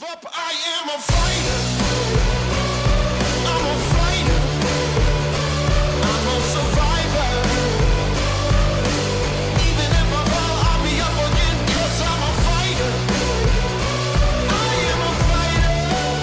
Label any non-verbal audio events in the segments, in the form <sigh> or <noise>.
give up, I am a fighter. i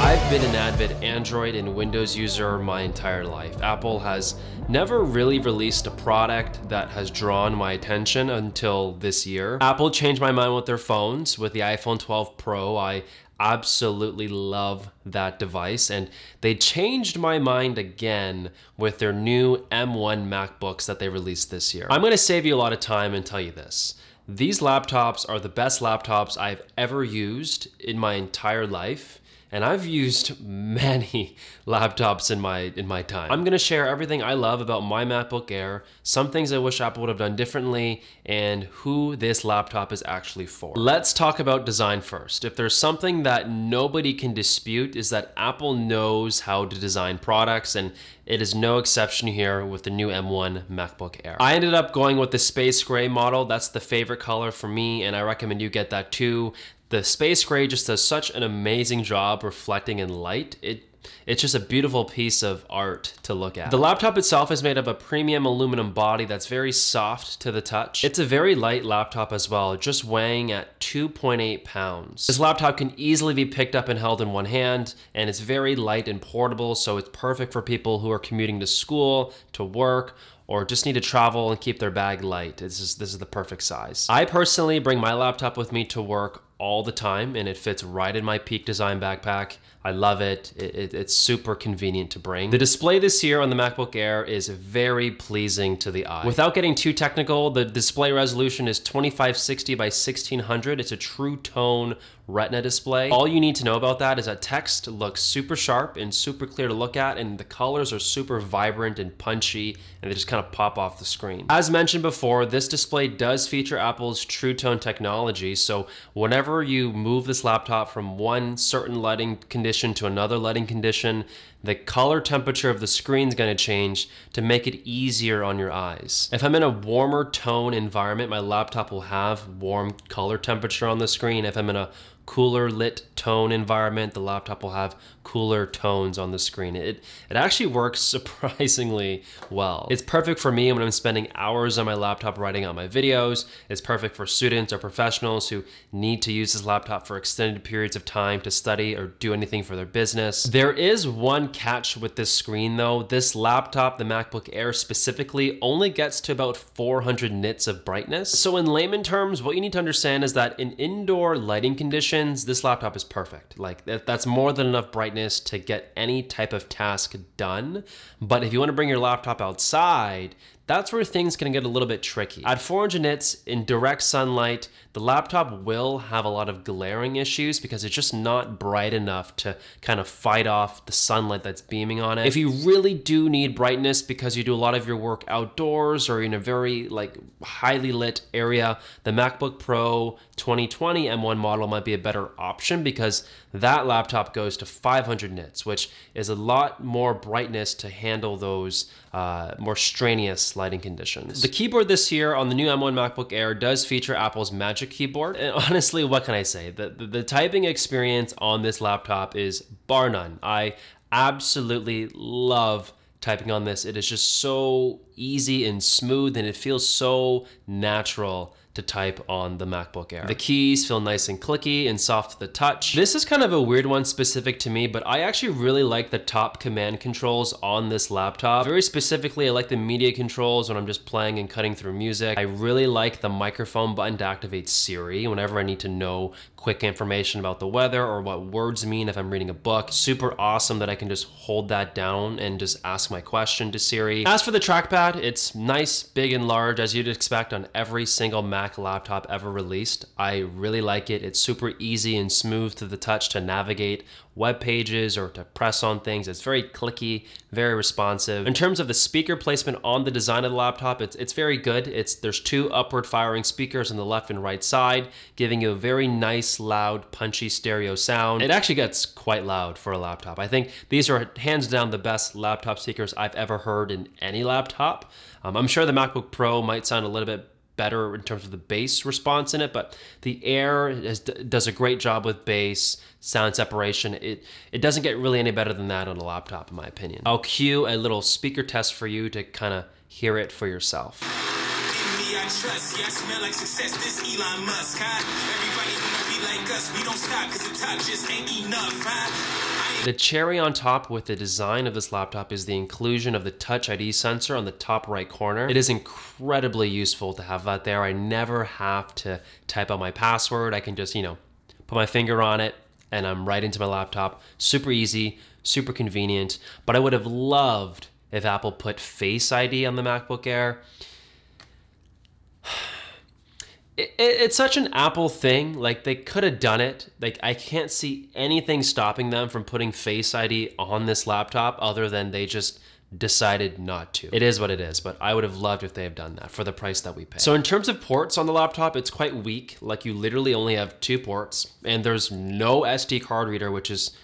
I've been an avid Android and Windows user my entire life. Apple has never really released a product that has drawn my attention until this year. Apple changed my mind with their phones. With the iPhone 12 Pro, I absolutely love that device and they changed my mind again with their new M1 MacBooks that they released this year. I'm gonna save you a lot of time and tell you this. These laptops are the best laptops I've ever used in my entire life and I've used <laughs> many laptops in my in my time. I'm gonna share everything I love about my MacBook Air, some things I wish Apple would have done differently, and who this laptop is actually for. Let's talk about design first. If there's something that nobody can dispute is that Apple knows how to design products, and it is no exception here with the new M1 MacBook Air. I ended up going with the space gray model. That's the favorite color for me, and I recommend you get that too. The space gray just does such an amazing job reflecting in light. It it's just a beautiful piece of art to look at. The laptop itself is made of a premium aluminum body that's very soft to the touch. It's a very light laptop as well, just weighing at 2.8 pounds. This laptop can easily be picked up and held in one hand, and it's very light and portable, so it's perfect for people who are commuting to school, to work, or just need to travel and keep their bag light. This is this is the perfect size. I personally bring my laptop with me to work all the time and it fits right in my Peak Design backpack. I love it. It, it. It's super convenient to bring. The display this year on the MacBook Air is very pleasing to the eye. Without getting too technical, the display resolution is 2560 by 1600. It's a true tone retina display. All you need to know about that is that text looks super sharp and super clear to look at and the colors are super vibrant and punchy and they just kind of pop off the screen. As mentioned before, this display does feature Apple's True Tone technology. So whenever you move this laptop from one certain lighting condition to another lighting condition, the color temperature of the screen is gonna change to make it easier on your eyes. If I'm in a warmer tone environment, my laptop will have warm color temperature on the screen. If I'm in a cooler lit tone environment, the laptop will have cooler tones on the screen. It, it actually works <laughs> surprisingly well. It's perfect for me when I'm spending hours on my laptop writing out my videos. It's perfect for students or professionals who need to use this laptop for extended periods of time to study or do anything for their business. There is one catch with this screen though. This laptop, the MacBook Air specifically, only gets to about 400 nits of brightness. So in layman terms, what you need to understand is that in indoor lighting conditions, conditions, this laptop is perfect. Like that, that's more than enough brightness to get any type of task done. But if you want to bring your laptop outside, that's where things can get a little bit tricky. At 400 nits, in direct sunlight, the laptop will have a lot of glaring issues because it's just not bright enough to kind of fight off the sunlight that's beaming on it. If you really do need brightness because you do a lot of your work outdoors or in a very like highly lit area, the MacBook Pro 2020 M1 model might be a better option because that laptop goes to 500 nits, which is a lot more brightness to handle those uh, more strenuous lighting conditions. The keyboard this year on the new M1 MacBook Air does feature Apple's Magic Keyboard. And <laughs> honestly, what can I say? The, the, the typing experience on this laptop is bar none. I absolutely love typing on this. It is just so easy and smooth and it feels so natural to type on the MacBook Air. The keys feel nice and clicky and soft to the touch. This is kind of a weird one specific to me, but I actually really like the top command controls on this laptop. Very specifically, I like the media controls when I'm just playing and cutting through music. I really like the microphone button to activate Siri whenever I need to know quick information about the weather or what words mean if I'm reading a book. Super awesome that I can just hold that down and just ask my question to Siri. As for the trackpad, it's nice, big, and large as you'd expect on every single Mac Mac laptop ever released. I really like it. It's super easy and smooth to the touch to navigate web pages or to press on things. It's very clicky, very responsive. In terms of the speaker placement on the design of the laptop, it's, it's very good. It's There's two upward firing speakers on the left and right side, giving you a very nice, loud, punchy stereo sound. It actually gets quite loud for a laptop. I think these are hands down the best laptop speakers I've ever heard in any laptop. Um, I'm sure the MacBook Pro might sound a little bit better in terms of the bass response in it, but the air has, does a great job with bass, sound separation. It, it doesn't get really any better than that on a laptop, in my opinion. I'll cue a little speaker test for you to kind of hear it for yourself. Everybody be like us. We don't stop, cause the top just ain't enough, huh? The cherry on top with the design of this laptop is the inclusion of the Touch ID sensor on the top right corner. It is incredibly useful to have that there. I never have to type out my password. I can just, you know, put my finger on it and I'm right into my laptop. Super easy, super convenient, but I would have loved if Apple put Face ID on the MacBook Air it, it's such an Apple thing. Like they could have done it. Like I can't see anything stopping them from putting Face ID on this laptop other than they just decided not to. It is what it is, but I would have loved if they have done that for the price that we pay. So in terms of ports on the laptop, it's quite weak. Like you literally only have two ports and there's no SD card reader, which is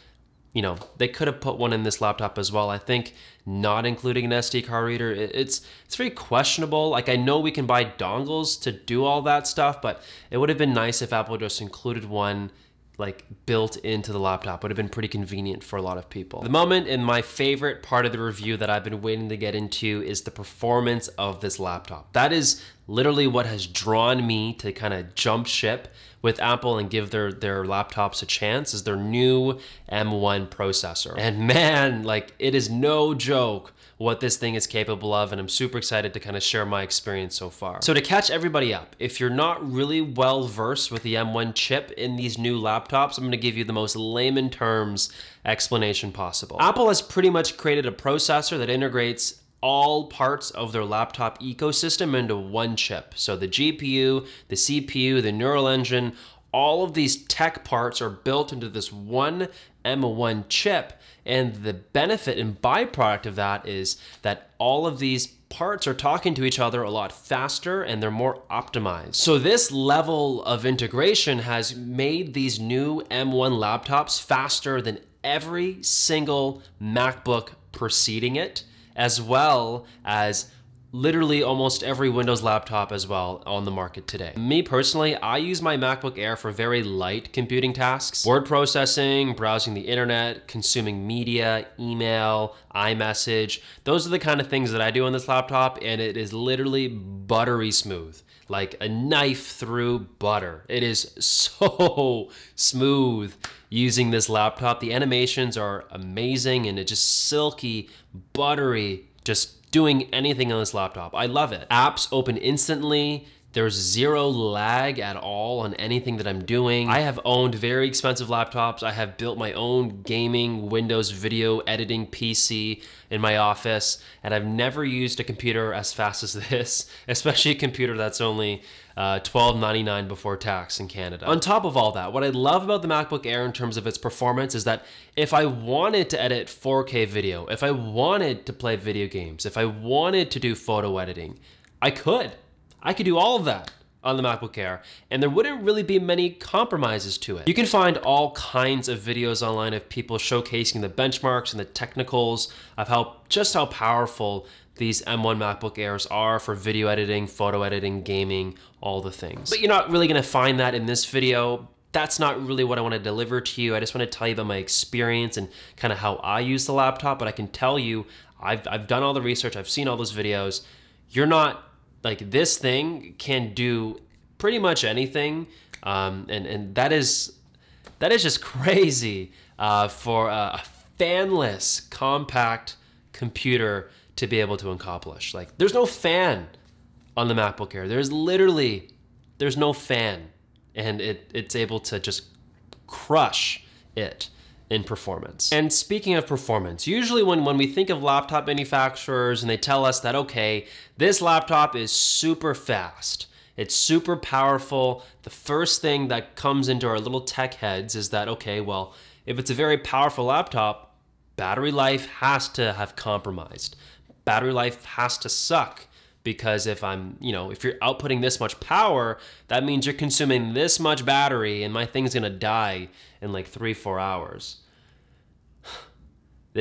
you know, they could have put one in this laptop as well. I think not including an SD card reader, it's it's very questionable. Like I know we can buy dongles to do all that stuff, but it would have been nice if Apple just included one like built into the laptop would have been pretty convenient for a lot of people. The moment and my favorite part of the review that I've been waiting to get into is the performance of this laptop. That is literally what has drawn me to kind of jump ship with Apple and give their their laptops a chance is their new M1 processor. And man, like it is no joke what this thing is capable of and I'm super excited to kind of share my experience so far. So to catch everybody up, if you're not really well versed with the M1 chip in these new laptops, I'm gonna give you the most layman terms explanation possible. Apple has pretty much created a processor that integrates all parts of their laptop ecosystem into one chip. So the GPU, the CPU, the neural engine, all of these tech parts are built into this one M1 chip. And the benefit and byproduct of that is that all of these parts are talking to each other a lot faster and they're more optimized. So this level of integration has made these new M1 laptops faster than every single MacBook preceding it as well as literally almost every Windows laptop as well on the market today. Me personally, I use my MacBook Air for very light computing tasks, word processing, browsing the internet, consuming media, email, iMessage. Those are the kind of things that I do on this laptop and it is literally buttery smooth like a knife through butter. It is <laughs> so smooth using this laptop. The animations are amazing and it's just silky, buttery, just doing anything on this laptop. I love it. Apps open instantly. There's zero lag at all on anything that I'm doing. I have owned very expensive laptops. I have built my own gaming Windows video editing PC in my office, and I've never used a computer as fast as <laughs> this, especially a computer that's only uh, $12.99 before tax in Canada. On top of all that, what I love about the MacBook Air in terms of its performance is that if I wanted to edit 4K video, if I wanted to play video games, if I wanted to do photo editing, I could. I could do all of that on the MacBook Air, and there wouldn't really be many compromises to it. You can find all kinds of videos online of people showcasing the benchmarks and the technicals of how just how powerful these M1 MacBook Airs are for video editing, photo editing, gaming, all the things. But you're not really gonna find that in this video. That's not really what I wanna deliver to you. I just wanna tell you about my experience and kind of how I use the laptop, but I can tell you, I've, I've done all the research, I've seen all those videos. You're not like this thing can do pretty much anything, um, and and that is that is just <laughs> crazy uh, for a fanless compact computer to be able to accomplish. Like there's no fan on the MacBook Air. There's literally there's no fan, and it it's able to just crush it in performance. And speaking of performance, usually when, when we think of laptop manufacturers and they tell us that, okay, this laptop is super fast, it's super powerful, the first thing that comes into our little tech heads is that, okay, well, if it's a very powerful laptop, battery life has to have compromised. Battery life has to suck because if I'm, you know, if you're outputting this much power, that means you're consuming this much battery and my thing's gonna die in like three, four hours. <sighs>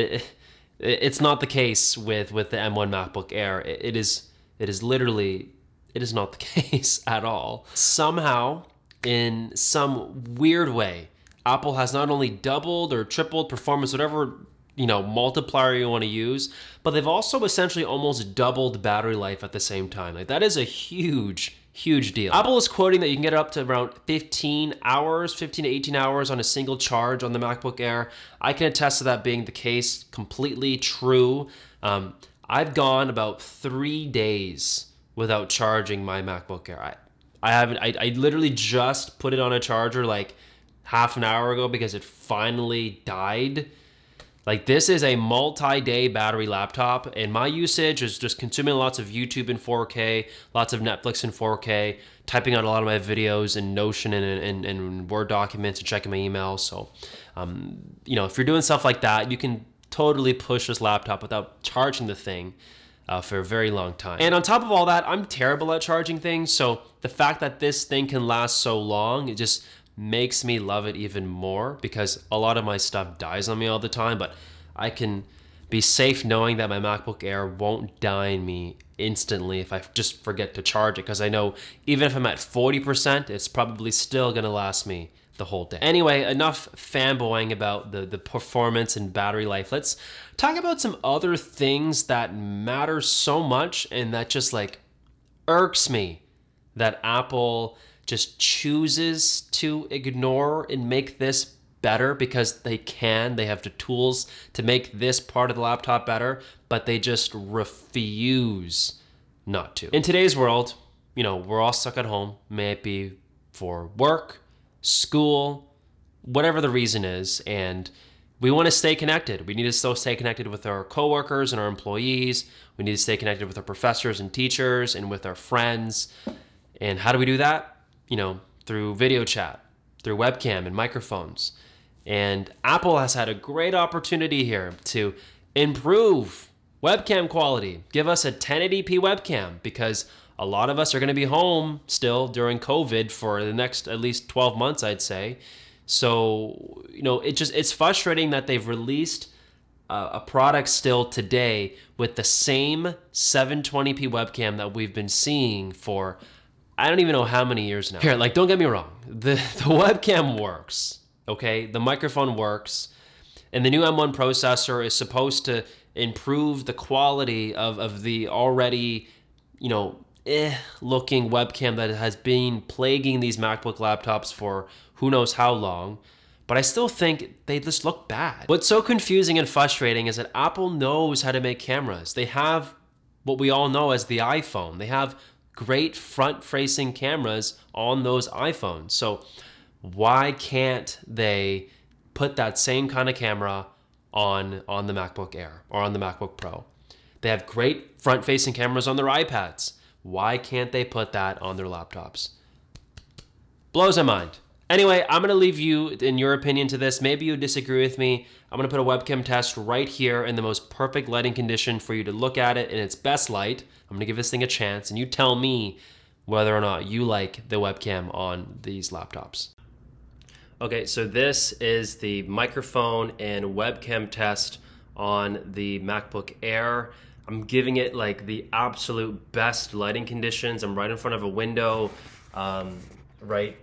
it's not the case with, with the M1 MacBook Air. it is, it is literally, it is not the <laughs> case at all. Somehow, in some weird way, Apple has not only doubled or tripled performance, whatever you know multiplier you want to use but they've also essentially almost doubled battery life at the same time like that is a huge huge deal apple is quoting that you can get up to around 15 hours 15 to 18 hours on a single charge on the macbook air i can attest to that being the case completely true um, i've gone about three days without charging my macbook air i, I haven't I, I literally just put it on a charger like half an hour ago because it finally died like this is a multi-day battery laptop, and my usage is just consuming lots of YouTube in 4K, lots of Netflix in 4K, typing out a lot of my videos in Notion and, and, and Word documents, and checking my email. So, um, you know, if you're doing stuff like that, you can totally push this laptop without charging the thing. Uh, for a very long time. And on top of all that, I'm terrible at charging things, so the fact that this thing can last so long, it just makes me love it even more because a lot of my stuff dies on me all the time, but I can be safe knowing that my MacBook Air won't die on me instantly if I just forget to charge it because I know even if I'm at 40%, it's probably still going to last me the whole day. Anyway, enough fanboying about the, the performance and battery life. Let's talk about some other things that matter so much and that just like irks me that Apple just chooses to ignore and make this better because they can. They have the tools to make this part of the laptop better, but they just refuse not to. In today's world, you know, we're all stuck at home, may it be for work, school, whatever the reason is, and we want to stay connected. We need to still stay connected with our coworkers and our employees. We need to stay connected with our professors and teachers and with our friends. And how do we do that? you know, through video chat, through webcam and microphones. And Apple has had a great opportunity here to improve webcam quality. Give us a 1080p webcam because a lot of us are going to be home still during COVID for the next at least 12 months, I'd say. So, you know, it just it's frustrating that they've released a product still today with the same 720p webcam that we've been seeing for I don't even know how many years now. Here, like, don't get me wrong. The, <laughs> the webcam works, okay? The microphone works. And the new M1 processor is supposed to improve the quality of, of the already, you know, eh looking webcam that has been plaguing these MacBook laptops for who knows how long. But I still think they just look bad. What's so confusing and frustrating is that Apple knows how to make cameras. They have what we all know as the iPhone. They have great front facing cameras on those iPhones. So why can't they put that same kind of camera on on the MacBook Air or on the MacBook Pro? They have great front facing cameras on their iPads. Why can't they put that on their laptops? Blows my mind. Anyway, I'm gonna leave you in your opinion to this. Maybe you disagree with me. I'm gonna put a webcam test right here in the most perfect lighting condition for you to look at it in its best light. I'm gonna give this thing a chance and you tell me whether or not you like the webcam on these laptops. Okay, so this is the microphone and webcam test on the MacBook Air. I'm giving it like the absolute best lighting conditions. I'm right in front of a window, um, right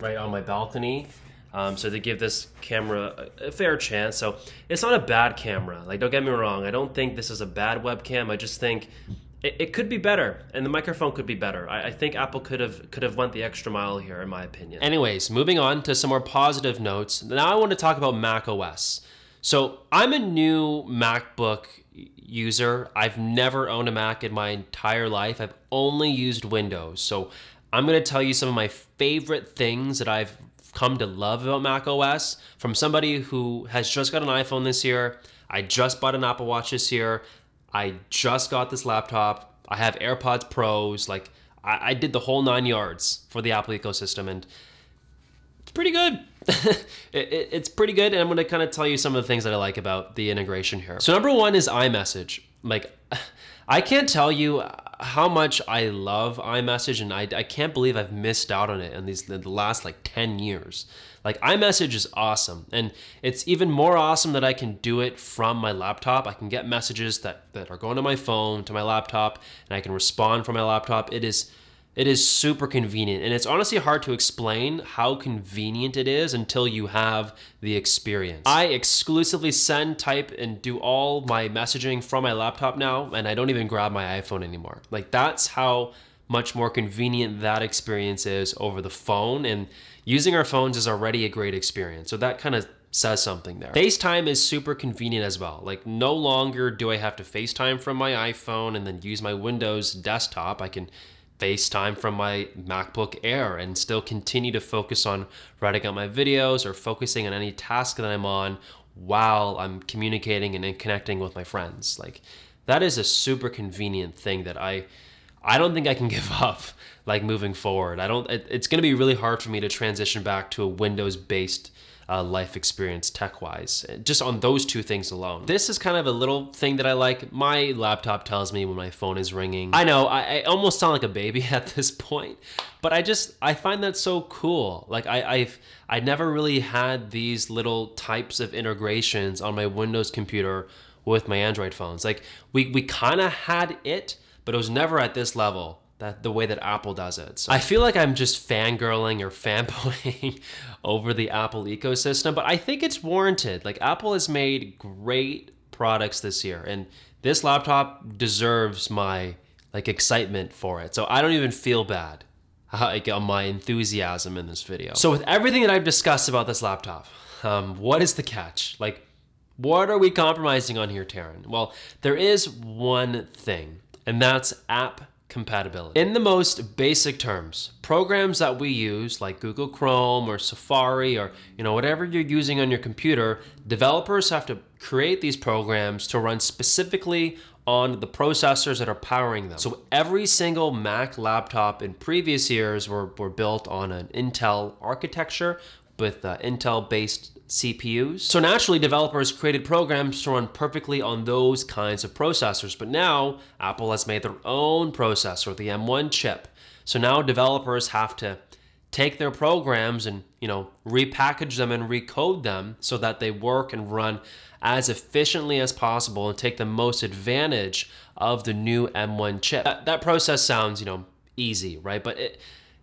right on my balcony. Um, so to give this camera a, a fair chance. So it's not a bad camera. Like don't get me wrong. I don't think this is a bad webcam. I just think it, it could be better, and the microphone could be better. I, I think Apple could have could have went the extra mile here, in my opinion. Anyways, moving on to some more positive notes. Now I want to talk about Mac OS. So I'm a new MacBook user. I've never owned a Mac in my entire life. I've only used Windows. So I'm going to tell you some of my favorite things that I've come to love about Mac OS from somebody who has just got an iPhone this year. I just bought an Apple Watch this year. I just got this laptop. I have AirPods Pros. Like, I, I did the whole nine yards for the Apple ecosystem, and it's pretty good. <laughs> it, it, it's pretty good, and I'm going to kind of tell you some of the things that I like about the integration here. So, number one is iMessage. Like, I can't tell you how much I love iMessage, and I, I can't believe I've missed out on it in these in the last like 10 years. Like iMessage is awesome, and it's even more awesome that I can do it from my laptop. I can get messages that that are going to my phone, to my laptop, and I can respond from my laptop. It is it is super convenient, and it's honestly hard to explain how convenient it is until you have the experience. I exclusively send, type, and do all my messaging from my laptop now, and I don't even grab my iPhone anymore. Like, that's how much more convenient that experience is over the phone, and using our phones is already a great experience. So that kind of says something there. FaceTime is super convenient as well. Like no longer do I have to FaceTime from my iPhone and then use my Windows desktop. I can FaceTime from my MacBook Air and still continue to focus on writing out my videos or focusing on any task that I'm on while I'm communicating and connecting with my friends. Like that is a super convenient thing that I I don't think I can <laughs> give up like moving forward. I don't it, it's going to be really hard for me to transition back to a Windows based uh, life experience tech wise, just on those two things alone. This is kind of a little thing that I like. My laptop tells me when my phone is ringing. I know I, I almost sound like a baby <laughs> at this point, but I just, I find that so cool. Like I, I've, I never really had these little types of integrations on my Windows computer with my Android phones. Like we, we kind of had it, but it was never at this level that the way that Apple does it. So I feel like I'm just fangirling or <laughs> fanboying over the Apple ecosystem, but I think it's warranted. Like Apple has made great products this year and this laptop deserves my like excitement for it. So I don't even feel bad <laughs> like, on my enthusiasm in this video. So with everything that I've discussed about this laptop, um, what is the catch? Like, what are we compromising on here, Taryn? Well, there is one thing, and that's app compatibility. In the most basic terms, programs that we use like Google Chrome or Safari or you know whatever you're using on your computer, developers have to create these programs to run specifically on the processors that are powering them. So every single Mac laptop in previous years were, were built on an Intel architecture with uh, Intel based CPUs. So naturally, developers created programs to run perfectly on those kinds of processors. But now, Apple has made their own processor, the M1 chip. So now developers have to take their programs and you know repackage them and recode them so that they work and run as efficiently as possible and take the most advantage of the new M1 chip. That, that process sounds you know easy, right? But it,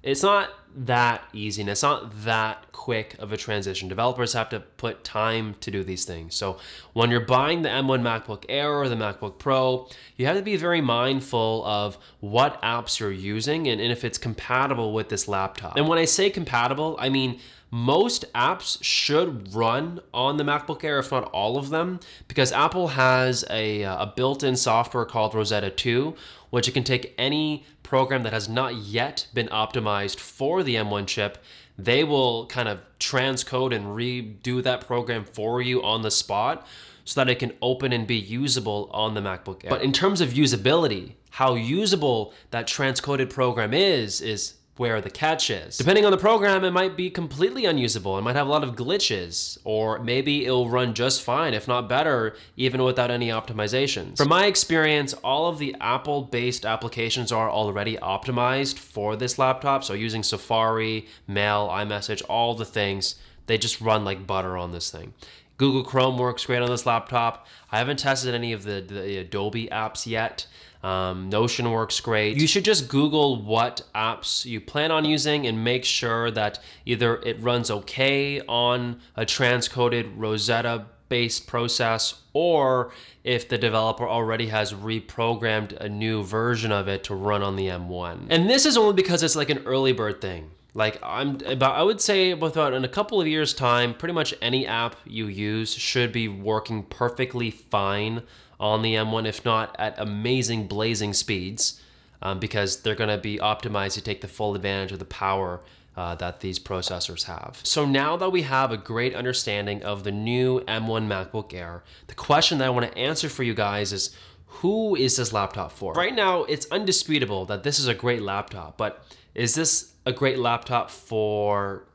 it's not that easy and it's not that quick of a transition. Developers have to put time to do these things. So when you're buying the M1 MacBook Air or the MacBook Pro, you have to be very mindful of what apps you're using and, and if it's compatible with this laptop. And when I say compatible, I mean most apps should run on the MacBook Air, if not all of them, because Apple has a, uh, a built-in software called Rosetta 2, which it can take any program that has not yet been optimized for the M1 chip, they will kind of transcode and redo that program for you on the spot so that it can open and be usable on the MacBook Air. But in terms of usability, how usable that transcoded program is, is where the catch is. Depending on the program, it might be completely unusable. It might have a lot of glitches, or maybe it'll run just fine, if not better, even without any optimizations. From my experience, all of the Apple-based applications are already optimized for this laptop, so using Safari, Mail, iMessage, all the things, they just run like butter on this thing. Google Chrome works great on this laptop. I haven't tested any of the, the Adobe apps yet, um, Notion works great. You should just Google what apps you plan on using and make sure that either it runs okay on a transcoded Rosetta based process or if the developer already has reprogrammed a new version of it to run on the M1. And this is only because it's like an early bird thing. Like I'm about, I would say about in a couple of years time, pretty much any app you use should be working perfectly fine on the M1, if not at amazing blazing speeds, um, because they're going to be optimized to take the full advantage of the power uh, that these processors have. So now that we have a great understanding of the new M1 MacBook Air, the question that I want to answer for you guys is who is this laptop for? Right now, it's undisputable that this is a great laptop, but is this a great laptop for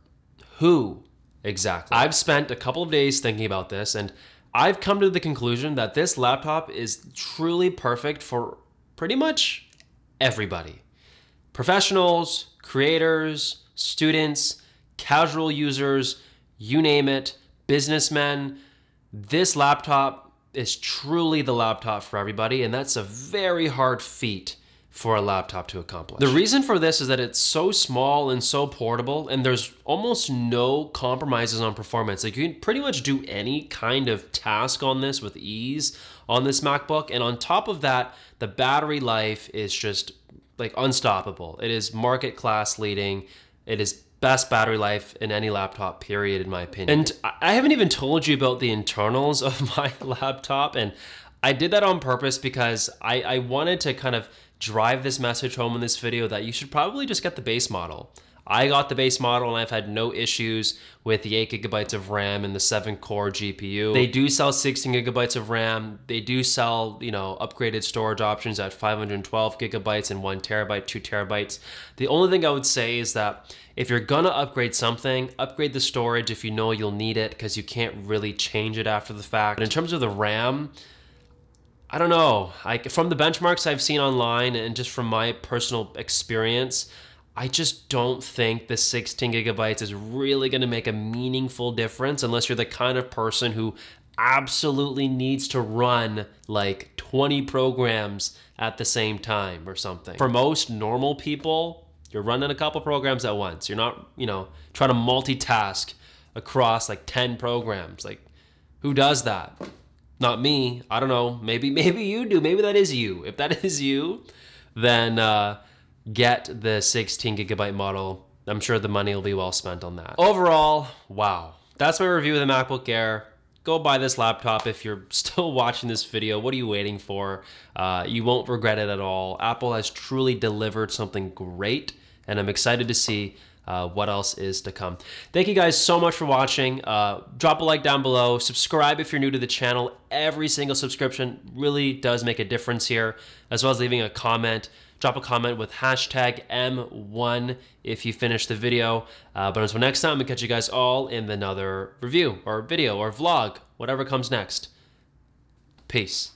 who exactly? I've spent a couple of days thinking about this and I've come to the conclusion that this laptop is truly perfect for pretty much everybody. Professionals, creators, students, casual users, you name it, businessmen. This laptop is truly the laptop for everybody, and that's a very hard feat for a laptop to accomplish. The reason for this is that it's so small and so portable and there's almost no compromises on performance. Like you can pretty much do any kind of task on this with ease on this MacBook and on top of that, the battery life is just like unstoppable. It is market class leading. It is best battery life in any laptop period in my opinion. And I haven't even told you about the internals of <laughs> my laptop and I did that on purpose because I, I wanted to kind of drive this message home in this video that you should probably just get the base model. I got the base model and I've had no issues with the 8 gigabytes of RAM and the 7 core GPU. They do sell 16 gigabytes of RAM. They do sell, you know, upgraded storage options at 512 gigabytes and 1 terabyte, 2 terabytes. The only thing I would say is that if you're gonna upgrade something, upgrade the storage if you know you'll need it because you can't really change it after the fact. But in terms of the RAM, I don't know. Like from the benchmarks I've seen online and just from my personal experience, I just don't think the 16 gigabytes is really going to make a meaningful difference unless you're the kind of person who absolutely needs to run like 20 programs at the same time or something. For most normal people, you're running a couple programs at once. You're not, you know, trying to multitask across like 10 programs. Like, who does that? Not me. I don't know. Maybe <laughs> maybe you do. Maybe that is you. If that <laughs> is you, then uh, get the 16 gigabyte model. I'm sure the money will be well spent on that. Overall, wow. That's my review of the MacBook Air. Go buy this laptop if you're <laughs> still watching this video. What are you waiting for? Uh, you won't regret it at all. Apple has truly delivered something great, and I'm excited to see uh, what else is to come. Thank you guys so much for watching. Uh, drop a like down below. Subscribe if you're new to the channel. Every single subscription really does make a difference here, as well as leaving a comment. Drop a comment with hashtag M1 if you finish the video. Uh, but until next time, we catch you guys all in another review or video or vlog, whatever comes next. Peace.